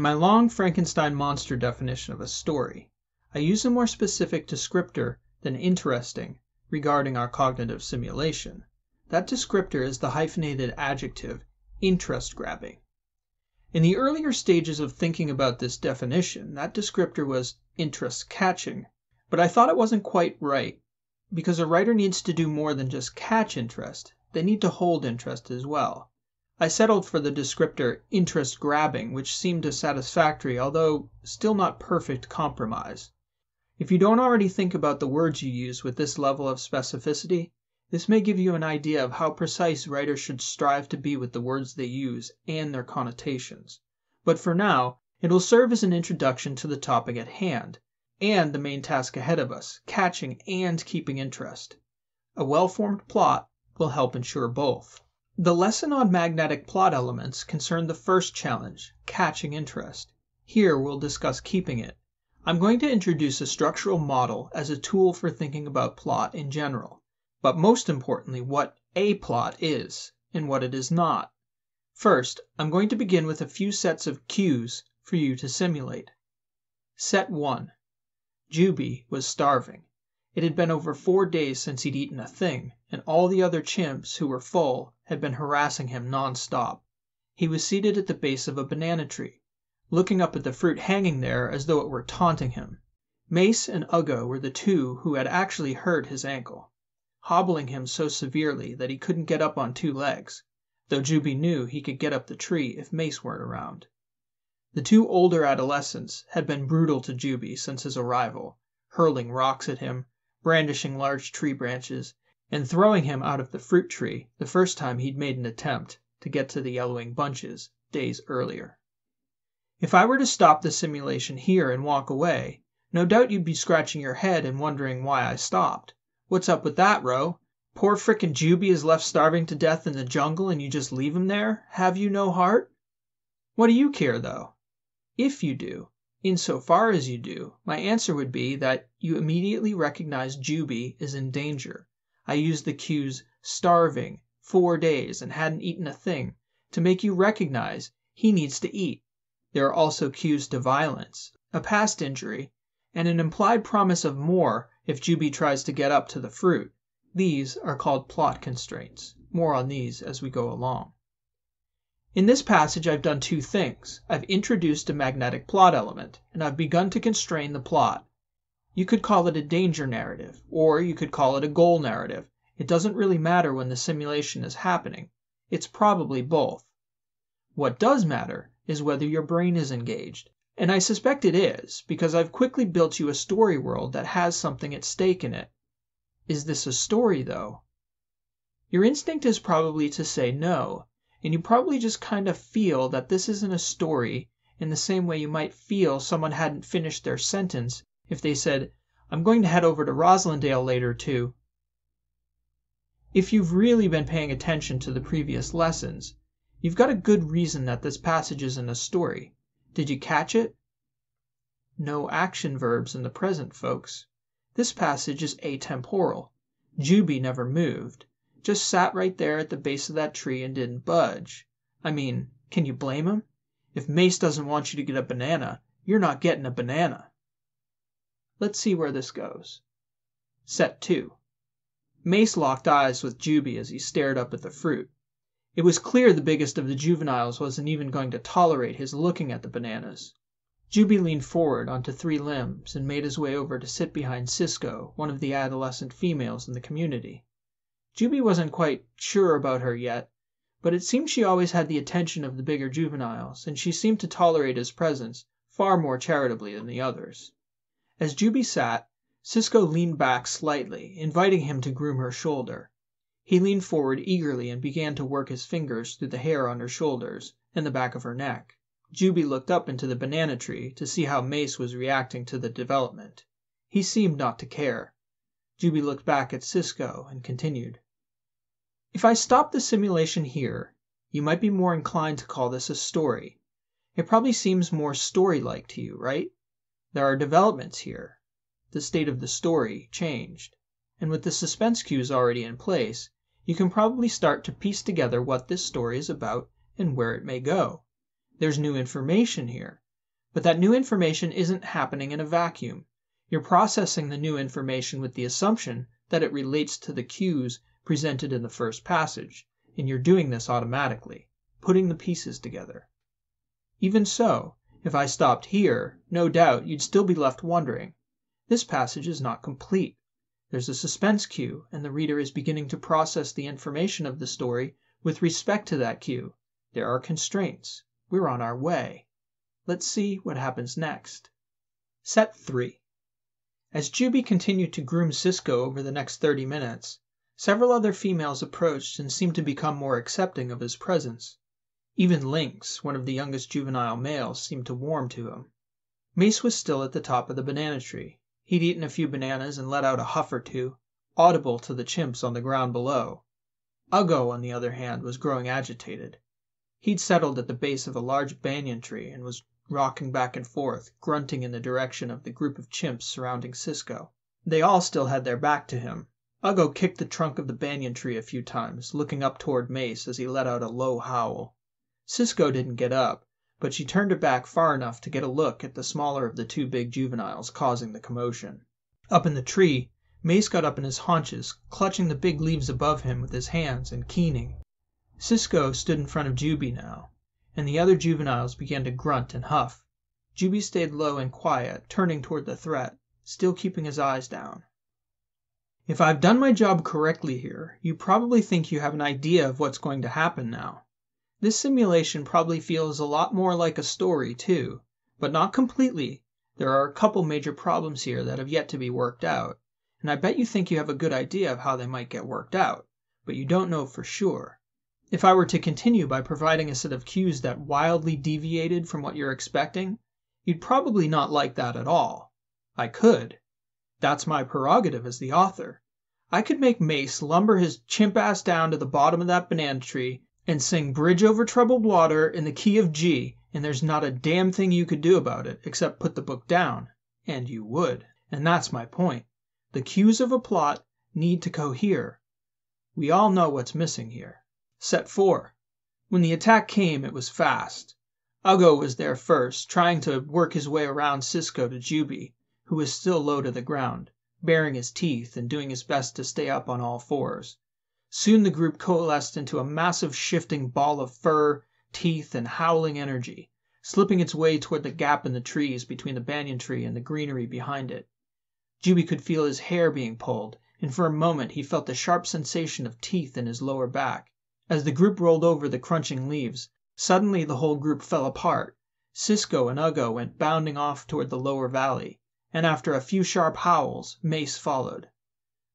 In my long Frankenstein monster definition of a story, I use a more specific descriptor than "interesting" regarding our cognitive simulation. That descriptor is the hyphenated adjective "interest grabbing." In the earlier stages of thinking about this definition, that descriptor was "interest catching," but I thought it wasn't quite right, because a writer needs to do more than just catch interest; they need to hold interest as well. I settled for the descriptor "interest grabbing" which seemed a satisfactory although still not perfect compromise. If you don't already think about the words you use with this level of specificity, this may give you an idea of how precise writers should strive to be with the words they use and their connotations. But for now it will serve as an introduction to the topic at hand, and the main task ahead of us, catching and keeping interest. A well formed plot will help ensure both. The lesson on magnetic plot elements concerned the first challenge, catching interest. Here we'll discuss keeping it. I'm going to introduce a structural model as a tool for thinking about plot in general, but most importantly what a plot is and what it is not. First, I'm going to begin with a few sets of cues for you to simulate. Set 1. Jubey was starving. It had been over four days since he'd eaten a thing, and all the other chimps who were full had been harassing him non stop. He was seated at the base of a banana tree, looking up at the fruit hanging there as though it were taunting him. Mace and Ugo were the two who had actually hurt his ankle, hobbling him so severely that he couldn't get up on two legs, though Jubey knew he could get up the tree if Mace weren't around. The two older adolescents had been brutal to Jubey since his arrival, hurling rocks at him brandishing large tree branches, and throwing him out of the fruit tree the first time he'd made an attempt to get to the yellowing bunches, days earlier. If I were to stop the simulation here and walk away, no doubt you'd be scratching your head and wondering why I stopped. What's up with that, Ro? Poor frickin' Jubey is left starving to death in the jungle and you just leave him there? Have you no heart? What do you care, though? If you do. In so far as you do, my answer would be that you immediately recognize Jubey is in danger. I used the cues "starving," "four days and hadn't eaten a thing," to make you recognize he needs to eat. There are also cues to violence, a past injury, and an implied promise of more if Jubey tries to get up to the fruit. These are called plot constraints. More on these as we go along. In this passage I've done two things. I've introduced a magnetic plot element, and I've begun to constrain the plot. You could call it a danger narrative, or you could call it a goal narrative. It doesn't really matter when the simulation is happening. It's probably both. What does matter is whether your brain is engaged, and I suspect it is, because I've quickly built you a story world that has something at stake in it. Is this a story, though? Your instinct is probably to say no and you probably just kind of feel that this isn't a story in the same way you might feel someone hadn't finished their sentence if they said, I'm going to head over to Roslindale later too." If you've really been paying attention to the previous lessons, you've got a good reason that this passage isn't a story. Did you catch it? No action verbs in the present, folks. This passage is atemporal. Jubey never moved just sat right there at the base of that tree and didn't budge. I mean, can you blame him? If Mace doesn't want you to get a banana, you're not getting a banana. Let's see where this goes. Set 2. Mace locked eyes with Jubey as he stared up at the fruit. It was clear the biggest of the juveniles wasn't even going to tolerate his looking at the bananas. Jubey leaned forward onto three limbs and made his way over to sit behind Cisco, one of the adolescent females in the community. Juby wasn't quite sure about her yet, but it seemed she always had the attention of the bigger juveniles, and she seemed to tolerate his presence far more charitably than the others. As Juby sat, Cisco leaned back slightly, inviting him to groom her shoulder. He leaned forward eagerly and began to work his fingers through the hair on her shoulders and the back of her neck. Juby looked up into the banana tree to see how Mace was reacting to the development. He seemed not to care. Juby looked back at Cisco and continued: "If I stopped the simulation here, you might be more inclined to call this a story. It probably seems more story like to you, right? There are developments here. The state of the story changed. And with the suspense cues already in place, you can probably start to piece together what this story is about and where it may go. There's new information here. But that new information isn't happening in a vacuum. You're processing the new information with the assumption that it relates to the cues presented in the first passage, and you're doing this automatically, putting the pieces together. Even so, if I stopped here, no doubt you'd still be left wondering. This passage is not complete. There's a suspense cue, and the reader is beginning to process the information of the story with respect to that cue. There are constraints. We're on our way. Let's see what happens next. Set 3. As Jubey continued to groom Cisco over the next thirty minutes, several other females approached and seemed to become more accepting of his presence. Even Lynx, one of the youngest juvenile males, seemed to warm to him. Mace was still at the top of the banana tree. He'd eaten a few bananas and let out a huff or two, audible to the chimps on the ground below. Ugo, on the other hand, was growing agitated. He'd settled at the base of a large banyan tree and was rocking back and forth, grunting in the direction of the group of chimps surrounding Cisco. They all still had their back to him. Ugo kicked the trunk of the banyan tree a few times, looking up toward Mace as he let out a low howl. Cisco didn't get up, but she turned her back far enough to get a look at the smaller of the two big juveniles causing the commotion. Up in the tree, Mace got up on his haunches, clutching the big leaves above him with his hands and keening. Cisco stood in front of Jubey now and the other juveniles began to grunt and huff. Jubey stayed low and quiet, turning toward the threat, still keeping his eyes down. "If I've done my job correctly here, you probably think you have an idea of what's going to happen now. This simulation probably feels a lot more like a story, too, but not completely. There are a couple major problems here that have yet to be worked out, and I bet you think you have a good idea of how they might get worked out, but you don't know for sure. If I were to continue by providing a set of cues that wildly deviated from what you're expecting, you'd probably not like that at all. I could. That's my prerogative as the author. I could make Mace lumber his chimp ass down to the bottom of that banana tree and sing Bridge over Troubled Water' in the key of G, and there's not a damn thing you could do about it except put the book down. And you would. And that's my point. The cues of a plot need to cohere. We all know what's missing here. Set 4. When the attack came it was fast. Ugo was there first, trying to work his way around Cisco to Jubey, who was still low to the ground, baring his teeth and doing his best to stay up on all fours. Soon the group coalesced into a massive shifting ball of fur, teeth, and howling energy, slipping its way toward the gap in the trees between the banyan tree and the greenery behind it. Jubey could feel his hair being pulled, and for a moment he felt the sharp sensation of teeth in his lower back. As the group rolled over the crunching leaves, suddenly the whole group fell apart. Cisco and Ugo went bounding off toward the lower valley, and after a few sharp howls Mace followed.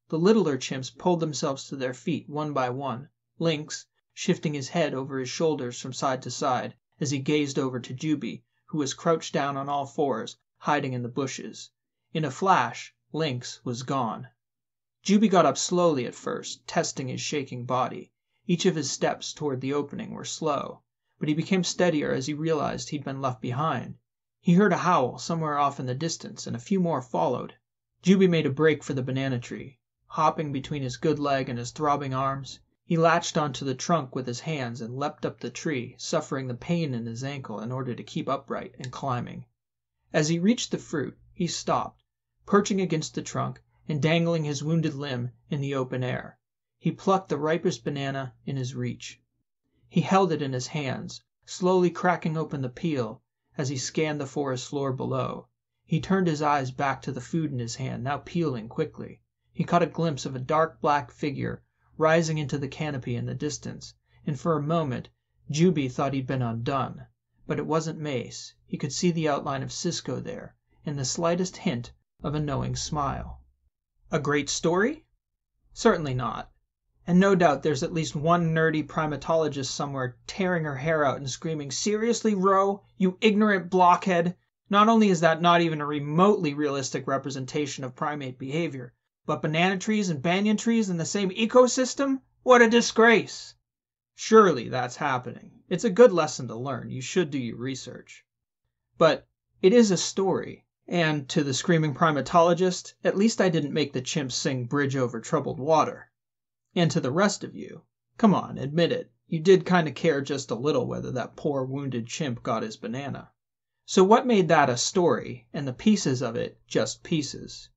The littler chimps pulled themselves to their feet one by one, Lynx shifting his head over his shoulders from side to side as he gazed over to Jubey, who was crouched down on all fours, hiding in the bushes. In a flash Lynx was gone. Jubey got up slowly at first, testing his shaking body. Each of his steps toward the opening were slow, but he became steadier as he realized he'd been left behind. He heard a howl somewhere off in the distance, and a few more followed. Jubey made a break for the banana tree. Hopping between his good leg and his throbbing arms, he latched onto the trunk with his hands and leaped up the tree, suffering the pain in his ankle in order to keep upright and climbing. As he reached the fruit he stopped, perching against the trunk and dangling his wounded limb in the open air. He plucked the ripest banana in his reach. He held it in his hands, slowly cracking open the peel as he scanned the forest floor below. He turned his eyes back to the food in his hand, now peeling quickly. He caught a glimpse of a dark black figure rising into the canopy in the distance, and for a moment Jubey thought he'd been undone. But it wasn't Mace. He could see the outline of Cisco there, and the slightest hint of a knowing smile. A great story? Certainly not. And no doubt there's at least one nerdy primatologist somewhere tearing her hair out and screaming, 'Seriously, Rowe, you ignorant blockhead!' Not only is that not even a remotely realistic representation of primate behavior, but banana trees and banyan trees in the same ecosystem what a disgrace! Surely that's happening. It's a good lesson to learn. You should do your research. But it is a story, and, to the screaming primatologist, at least I didn't make the chimps sing 'Bridge over Troubled Water.' and to the rest of you. Come on, admit it, you did kind of care just a little whether that poor wounded chimp got his banana. So what made that a story and the pieces of it just pieces?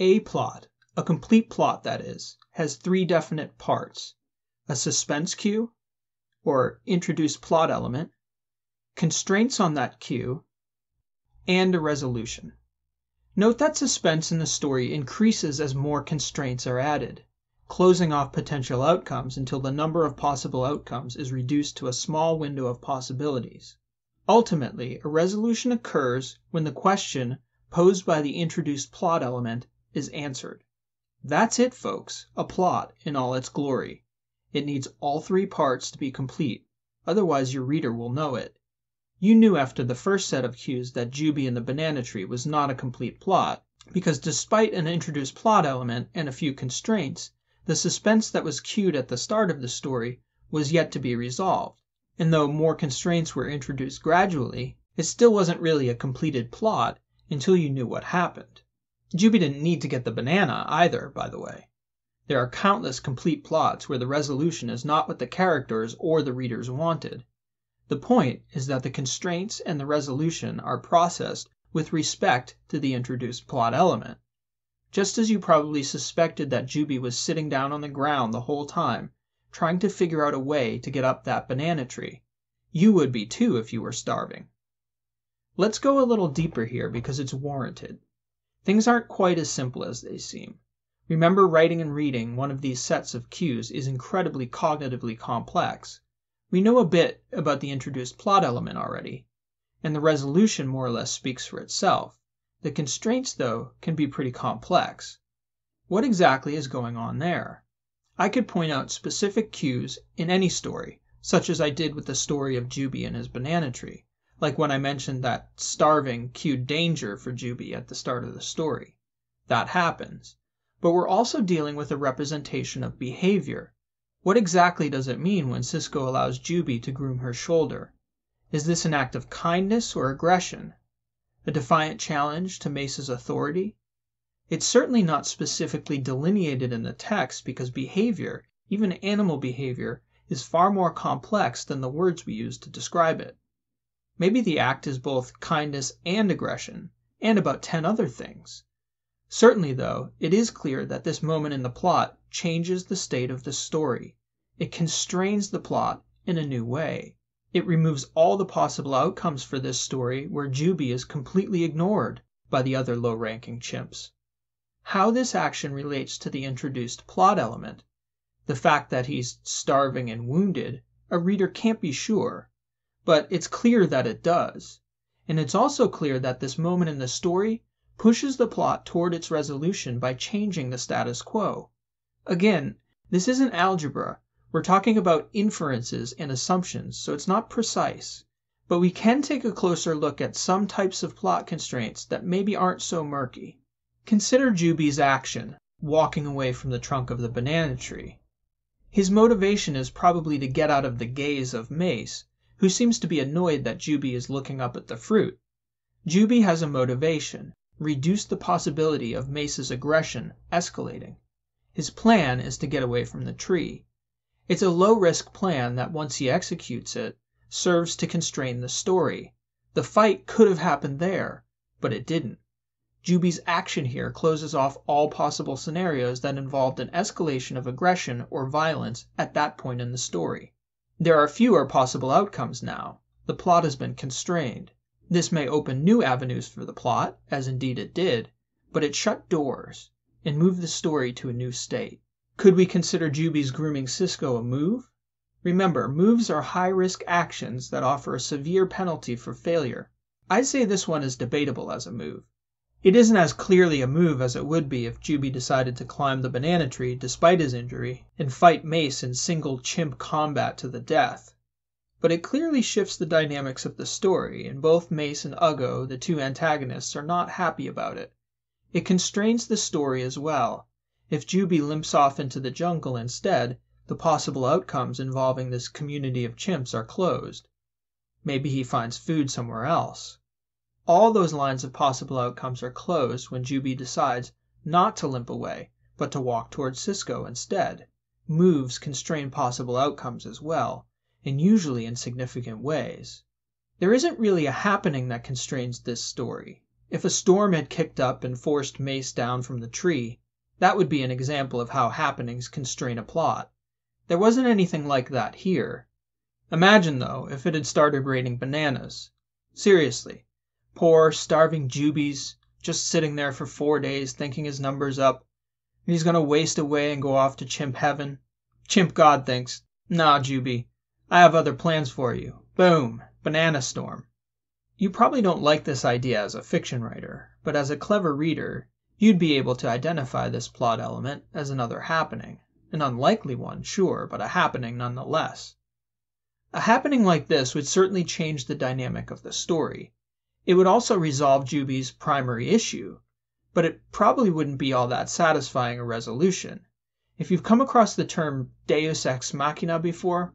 A plot, a complete plot that is, has three definite parts a suspense cue, or introduced plot element, constraints on that cue, and a resolution. Note that suspense in the story increases as more constraints are added closing off potential outcomes until the number of possible outcomes is reduced to a small window of possibilities. Ultimately, a resolution occurs when the question posed by the introduced plot element is answered. That's it, folks, a plot in all its glory. It needs all three parts to be complete, otherwise your reader will know it. You knew after the first set of cues that Jubey and the Banana Tree was not a complete plot, because despite an introduced plot element and a few constraints, the suspense that was cued at the start of the story was yet to be resolved, and though more constraints were introduced gradually, it still wasn't really a completed plot until you knew what happened. Jubey didn't need to get the banana, either, by the way. There are countless complete plots where the resolution is not what the characters or the readers wanted. The point is that the constraints and the resolution are processed with respect to the introduced plot element just as you probably suspected that Jubey was sitting down on the ground the whole time, trying to figure out a way to get up that banana tree. You would be, too, if you were starving. Let's go a little deeper here because it's warranted. Things aren't quite as simple as they seem. Remember, writing and reading one of these sets of cues is incredibly cognitively complex. We know a bit about the introduced plot element already, and the resolution more or less speaks for itself. The constraints, though, can be pretty complex. What exactly is going on there? I could point out specific cues in any story, such as I did with the story of Jubey and his banana tree, like when I mentioned that starving cued danger for Jubey at the start of the story. That happens. But we're also dealing with a representation of behavior. What exactly does it mean when Cisco allows Jubey to groom her shoulder? Is this an act of kindness or aggression? a defiant challenge to Mace's authority? It's certainly not specifically delineated in the text because behavior, even animal behavior, is far more complex than the words we use to describe it. Maybe the act is both kindness and aggression, and about ten other things. Certainly, though, it is clear that this moment in the plot changes the state of the story. It constrains the plot in a new way. It removes all the possible outcomes for this story where Jubey is completely ignored by the other low ranking chimps. How this action relates to the introduced plot element the fact that he's starving and wounded a reader can't be sure, but it's clear that it does. And it's also clear that this moment in the story pushes the plot toward its resolution by changing the status quo. Again, this isn't algebra, we're talking about inferences and assumptions, so it's not precise. But we can take a closer look at some types of plot constraints that maybe aren't so murky. Consider Juby's action, walking away from the trunk of the banana tree. His motivation is probably to get out of the gaze of Mace, who seems to be annoyed that Juby is looking up at the fruit. Juby has a motivation reduce the possibility of Mace's aggression escalating. His plan is to get away from the tree, it's a low risk plan that, once he executes it, serves to constrain the story. The fight could have happened there, but it didn't. Juby's action here closes off all possible scenarios that involved an escalation of aggression or violence at that point in the story. There are fewer possible outcomes now; the plot has been constrained. This may open new avenues for the plot, as indeed it did, but it shut doors, and moved the story to a new state. Could we consider Juby's grooming Cisco a move? Remember, moves are high risk actions that offer a severe penalty for failure. I'd say this one is debatable as a move. It isn't as clearly a move as it would be if Juby decided to climb the banana tree despite his injury and fight Mace in single chimp combat to the death. But it clearly shifts the dynamics of the story, and both Mace and Ugo, the two antagonists, are not happy about it. It constrains the story as well. If Jubey limps off into the jungle instead, the possible outcomes involving this community of chimps are closed. Maybe he finds food somewhere else. All those lines of possible outcomes are closed when Jubey decides not to limp away but to walk toward Cisco instead. Moves constrain possible outcomes as well, and usually in significant ways. There isn't really a happening that constrains this story. If a storm had kicked up and forced Mace down from the tree. That would be an example of how happenings constrain a plot. There wasn't anything like that here. Imagine, though, if it had started raining bananas. Seriously. Poor, starving Jubies just sitting there for four days thinking his number's up, he's gonna waste away and go off to chimp heaven. Chimp God thinks, Nah, Juby, I have other plans for you. Boom! Banana storm. You probably don't like this idea as a fiction writer, but as a clever reader You'd be able to identify this plot element as another happening an unlikely one, sure, but a happening nonetheless. A happening like this would certainly change the dynamic of the story. It would also resolve Juby's primary issue, but it probably wouldn't be all that satisfying a resolution. If you've come across the term deus ex machina before,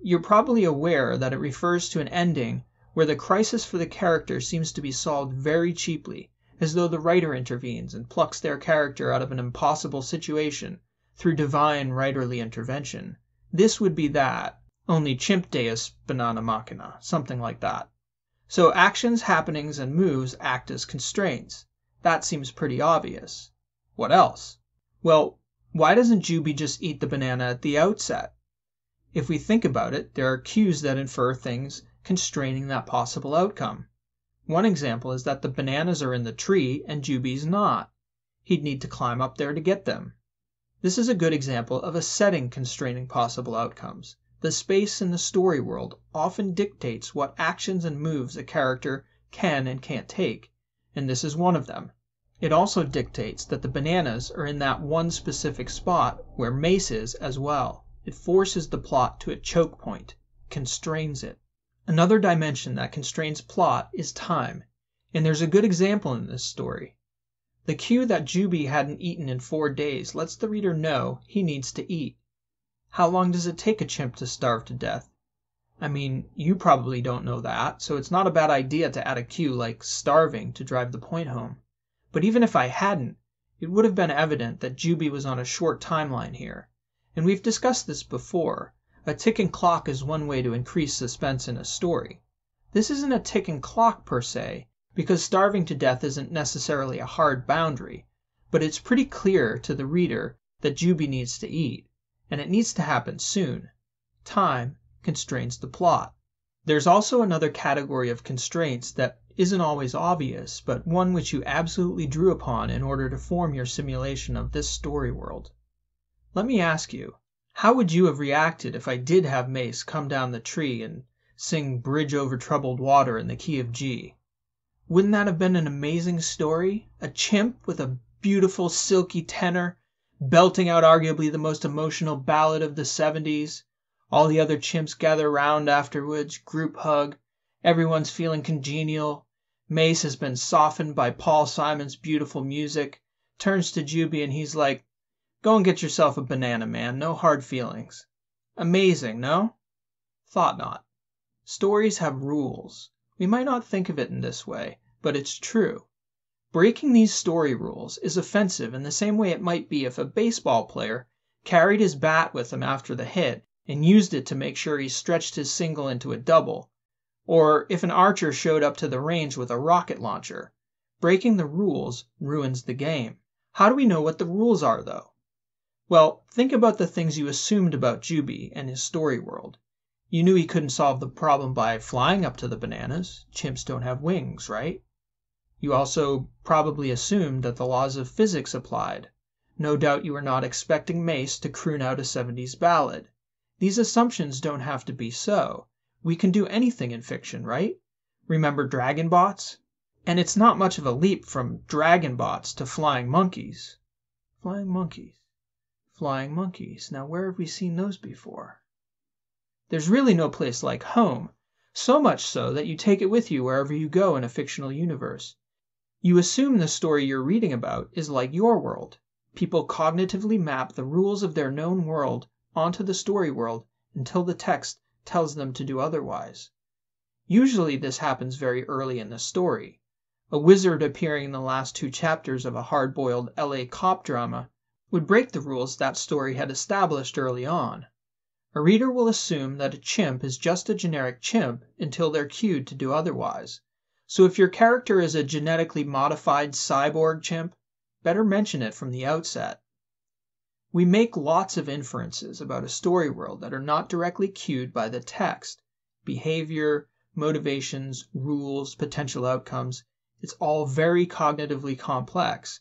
you're probably aware that it refers to an ending where the crisis for the character seems to be solved very cheaply as though the writer intervenes and plucks their character out of an impossible situation through divine writerly intervention. This would be that, only chimp deus banana machina, something like that. So actions, happenings, and moves act as constraints. That seems pretty obvious. What else? Well, why doesn't Juby just eat the banana at the outset? If we think about it, there are cues that infer things constraining that possible outcome. One example is that the bananas are in the tree and Jubey's not; he'd need to climb up there to get them. This is a good example of a setting constraining possible outcomes; the space in the story world often dictates what actions and moves a character can and can't take, and this is one of them. It also dictates that the bananas are in that one specific spot where Mace is as well; it forces the plot to a choke point, constrains it. Another dimension that constrains plot is time, and there's a good example in this story. The cue that Jubey hadn't eaten in four days lets the reader know he needs to eat. How long does it take a chimp to starve to death? I mean, you probably don't know that, so it's not a bad idea to add a cue like starving to drive the point home. But even if I hadn't, it would have been evident that Jubey was on a short timeline here, and we've discussed this before. A ticking clock is one way to increase suspense in a story. This isn't a ticking clock per se, because starving to death isn't necessarily a hard boundary, but it's pretty clear to the reader that Jubey needs to eat, and it needs to happen soon. Time constrains the plot. There's also another category of constraints that isn't always obvious, but one which you absolutely drew upon in order to form your simulation of this story world. Let me ask you. How would you have reacted if I did have Mace come down the tree and sing "Bridge over Troubled Water" in the key of G? Wouldn't that have been an amazing story? A chimp with a beautiful, silky tenor, belting out arguably the most emotional ballad of the seventies. All the other chimps gather round afterwards, group hug, everyone's feeling congenial. Mace has been softened by Paul Simon's beautiful music, turns to Jubey and he's like. Go and get yourself a banana, man, no hard feelings. Amazing, no? Thought not. Stories have rules. We might not think of it in this way, but it's true. Breaking these story rules is offensive in the same way it might be if a baseball player carried his bat with him after the hit and used it to make sure he stretched his single into a double, or if an archer showed up to the range with a rocket launcher. Breaking the rules ruins the game. How do we know what the rules are, though? Well, think about the things you assumed about Jubey and his story world. You knew he couldn't solve the problem by flying up to the bananas chimps don't have wings, right? You also probably assumed that the laws of physics applied. No doubt you were not expecting Mace to croon out a 70s ballad. These assumptions don't have to be so. We can do anything in fiction, right? Remember Dragonbots? And it's not much of a leap from Dragonbots to flying monkeys. Flying monkeys flying monkeys. Now, where have we seen those before? There's really no place like home, so much so that you take it with you wherever you go in a fictional universe. You assume the story you're reading about is like your world. People cognitively map the rules of their known world onto the story world until the text tells them to do otherwise. Usually, this happens very early in the story. A wizard appearing in the last two chapters of a hard boiled LA cop drama would break the rules that story had established early on. A reader will assume that a chimp is just a generic chimp until they're cued to do otherwise. So if your character is a genetically modified cyborg chimp, better mention it from the outset. We make lots of inferences about a story world that are not directly cued by the text. Behavior, motivations, rules, potential outcomes, it's all very cognitively complex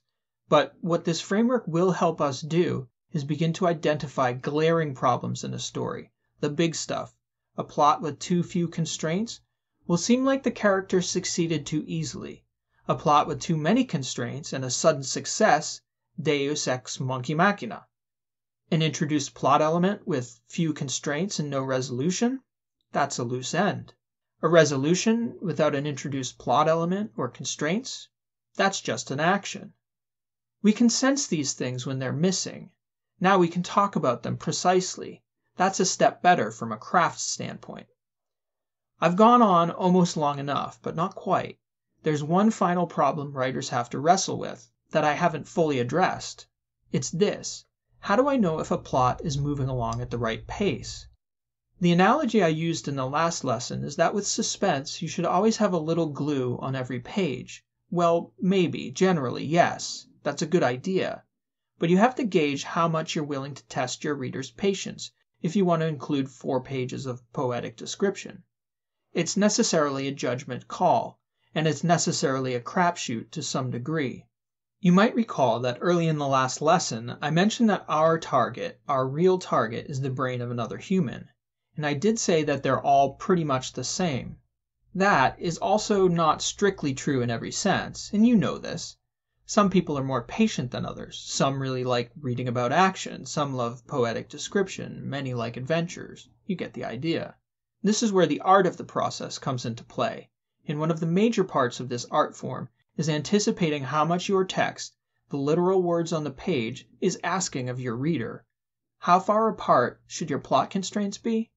but what this framework will help us do is begin to identify glaring problems in a story, the big stuff. A plot with too few constraints will seem like the characters succeeded too easily. A plot with too many constraints and a sudden success, deus ex monkey machina. An introduced plot element with few constraints and no resolution, that's a loose end. A resolution without an introduced plot element or constraints, that's just an action. We can sense these things when they're missing. Now we can talk about them precisely. That's a step better from a craft standpoint. I've gone on almost long enough, but not quite. There's one final problem writers have to wrestle with that I haven't fully addressed. It's this How do I know if a plot is moving along at the right pace? The analogy I used in the last lesson is that with suspense you should always have a little glue on every page. Well, maybe, generally, yes. That's a good idea. But you have to gauge how much you're willing to test your reader's patience if you want to include four pages of poetic description. It's necessarily a judgment call, and it's necessarily a crapshoot to some degree. You might recall that early in the last lesson, I mentioned that our target, our real target, is the brain of another human. And I did say that they're all pretty much the same. That is also not strictly true in every sense, and you know this. Some people are more patient than others. Some really like reading about action, some love poetic description, many like adventures. You get the idea. This is where the art of the process comes into play, and one of the major parts of this art form is anticipating how much your text, the literal words on the page, is asking of your reader. How far apart should your plot constraints be?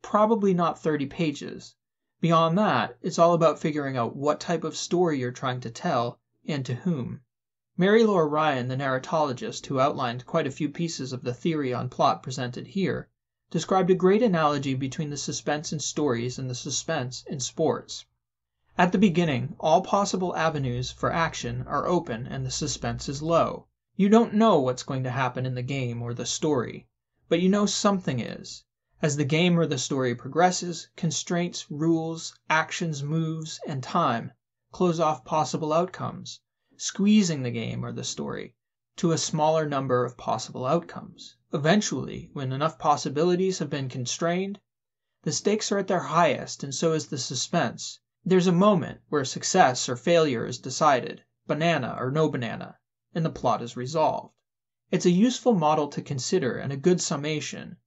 Probably not 30 pages. Beyond that, it's all about figuring out what type of story you're trying to tell and to whom. Mary Laura Ryan, the narratologist, who outlined quite a few pieces of the theory on plot presented here, described a great analogy between the suspense in stories and the suspense in sports. At the beginning, all possible avenues for action are open and the suspense is low. You don't know what's going to happen in the game or the story, but you know something is. As the game or the story progresses, constraints, rules, actions, moves, and time close off possible outcomes, squeezing the game or the story to a smaller number of possible outcomes. Eventually, when enough possibilities have been constrained, the stakes are at their highest and so is the suspense. There's a moment where success or failure is decided, banana or no banana, and the plot is resolved. It's a useful model to consider and a good summation.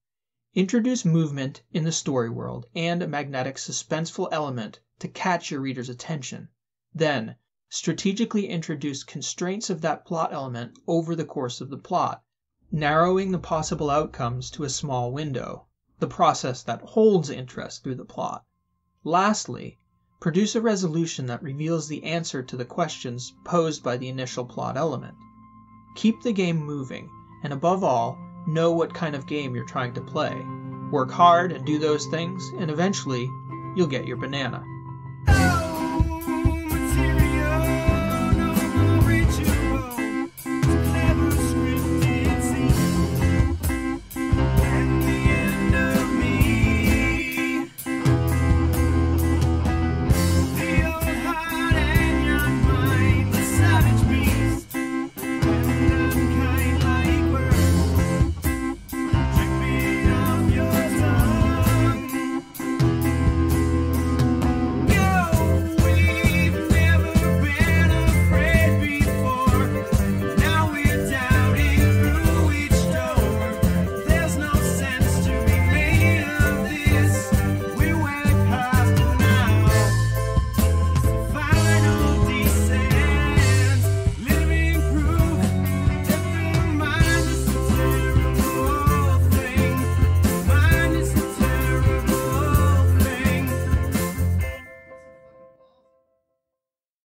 Introduce movement in the story world and a magnetic suspenseful element to catch your reader's attention. Then, strategically introduce constraints of that plot element over the course of the plot, narrowing the possible outcomes to a small window the process that holds interest through the plot. Lastly, produce a resolution that reveals the answer to the questions posed by the initial plot element. Keep the game moving, and above all, know what kind of game you're trying to play. Work hard and do those things, and eventually, you'll get your banana.